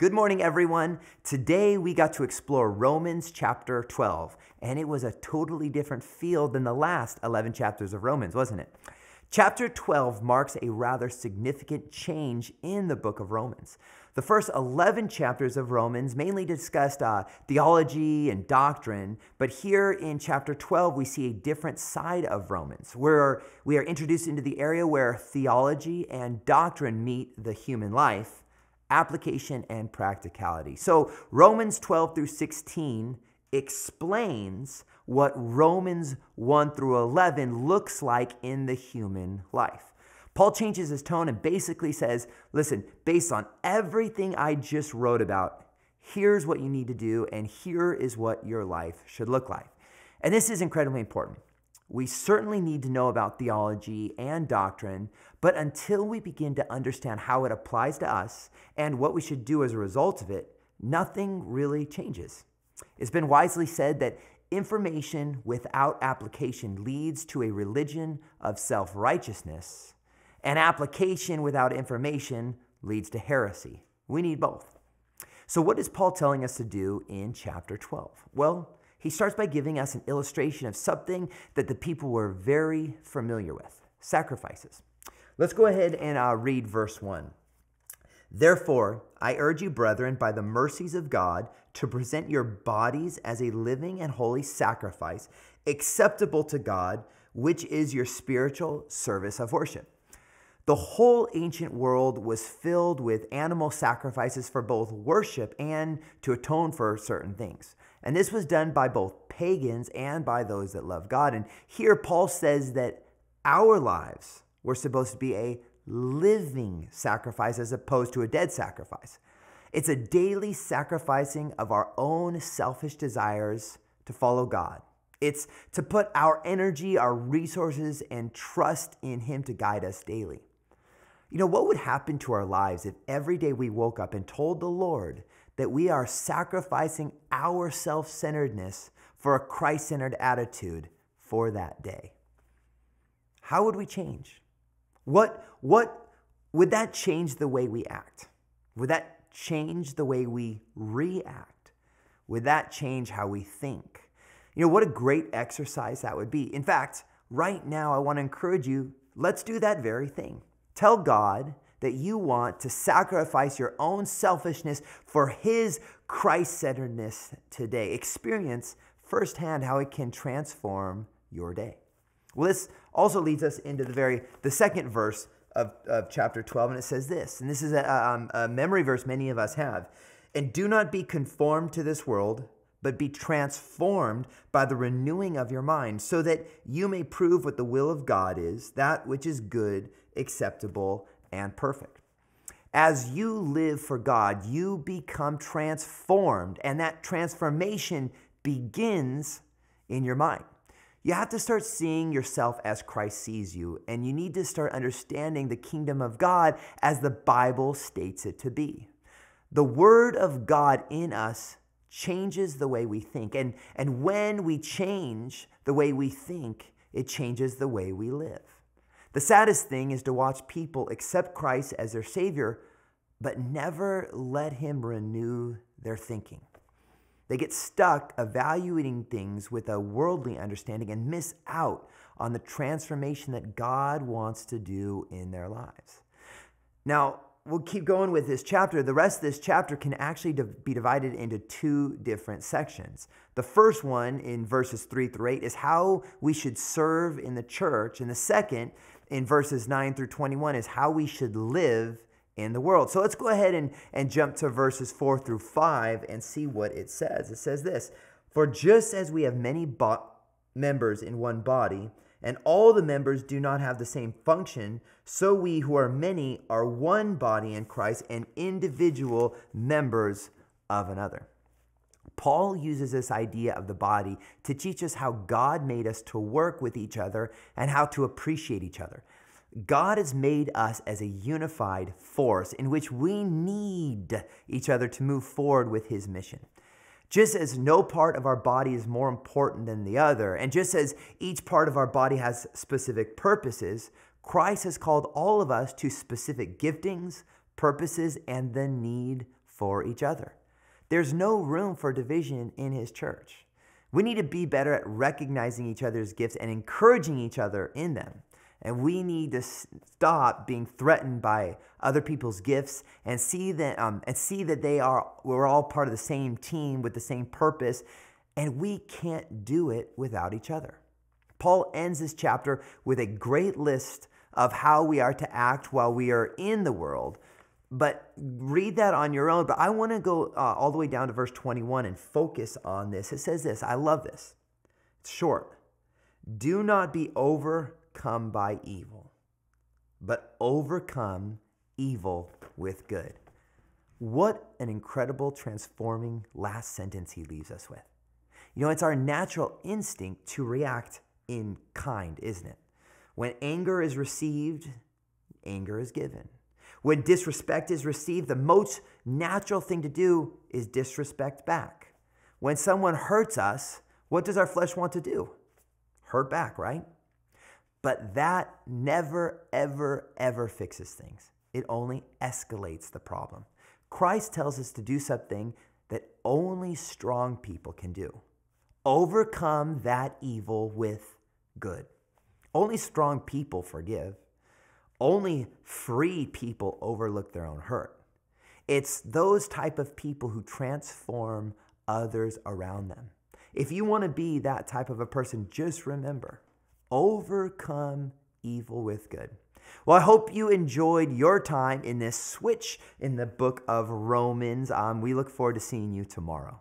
Good morning, everyone. Today we got to explore Romans chapter 12, and it was a totally different feel than the last 11 chapters of Romans, wasn't it? Chapter 12 marks a rather significant change in the book of Romans. The first 11 chapters of Romans mainly discussed uh, theology and doctrine, but here in chapter 12, we see a different side of Romans, where we are introduced into the area where theology and doctrine meet the human life application and practicality. So, Romans 12 through 16 explains what Romans 1 through 11 looks like in the human life. Paul changes his tone and basically says, Listen, based on everything I just wrote about, here's what you need to do, and here is what your life should look like. And this is incredibly important we certainly need to know about theology and doctrine, but until we begin to understand how it applies to us and what we should do as a result of it, nothing really changes. It's been wisely said that information without application leads to a religion of self righteousness, and application without information leads to heresy. We need both. So, what is Paul telling us to do in chapter 12? Well, he starts by giving us an illustration of something that the people were very familiar with sacrifices. Let's go ahead and uh, read verse 1. Therefore, I urge you, brethren, by the mercies of God, to present your bodies as a living and holy sacrifice, acceptable to God, which is your spiritual service of worship. The whole ancient world was filled with animal sacrifices for both worship and to atone for certain things. And this was done by both pagans and by those that love God. And here Paul says that our lives were supposed to be a living sacrifice as opposed to a dead sacrifice. It's a daily sacrificing of our own selfish desires to follow God. It's to put our energy, our resources, and trust in Him to guide us daily. You know, what would happen to our lives if every day we woke up and told the Lord that we are sacrificing our self centeredness for a Christ centered attitude for that day? How would we change? What, what would that change the way we act? Would that change the way we react? Would that change how we think? You know, what a great exercise that would be. In fact, right now, I want to encourage you let's do that very thing. Tell God that you want to sacrifice your own selfishness for His Christ centeredness today. Experience firsthand how it can transform your day. Well, this also leads us into the very the second verse of, of chapter 12, and it says this, and this is a, um, a memory verse many of us have. And do not be conformed to this world, but be transformed by the renewing of your mind, so that you may prove what the will of God is, that which is good, acceptable, and perfect. As you live for God, you become transformed, and that transformation begins in your mind. You have to start seeing yourself as Christ sees you, and you need to start understanding the kingdom of God as the Bible states it to be. The Word of God in us changes the way we think. And, and when we change the way we think, it changes the way we live. The saddest thing is to watch people accept Christ as their Savior, but never let Him renew their thinking. They get stuck evaluating things with a worldly understanding and miss out on the transformation that God wants to do in their lives. Now, we'll keep going with this chapter. The rest of this chapter can actually be divided into two different sections. The first one in verses 3 through 8 is how we should serve in the church, and the second in verses 9 through 21 is how we should live in the world. So let's go ahead and, and jump to verses 4 through 5 and see what it says. It says this For just as we have many bo- members in one body, and all the members do not have the same function, so we who are many are one body in Christ and individual members of another. Paul uses this idea of the body to teach us how God made us to work with each other and how to appreciate each other. God has made us as a unified force in which we need each other to move forward with his mission. Just as no part of our body is more important than the other, and just as each part of our body has specific purposes, Christ has called all of us to specific giftings, purposes, and the need for each other. There's no room for division in His church. We need to be better at recognizing each other's gifts and encouraging each other in them. And we need to stop being threatened by other people's gifts and see that um, and see that they are we're all part of the same team with the same purpose, and we can't do it without each other. Paul ends this chapter with a great list of how we are to act while we are in the world. But read that on your own. But I want to go uh, all the way down to verse 21 and focus on this. It says this I love this. It's short. Do not be over overcome by evil, but overcome evil with good. What an incredible, transforming last sentence he leaves us with. You know, it's our natural instinct to react in kind, isn't it? When anger is received, anger is given. When disrespect is received, the most natural thing to do is disrespect back. When someone hurts us, what does our flesh want to do? Hurt back, right? But that never, ever, ever fixes things. It only escalates the problem. Christ tells us to do something that only strong people can do overcome that evil with good. Only strong people forgive. Only free people overlook their own hurt. It's those type of people who transform others around them. If you want to be that type of a person, just remember overcome evil with good. Well, I hope you enjoyed your time in this switch in the book of Romans. Um, we look forward to seeing you tomorrow.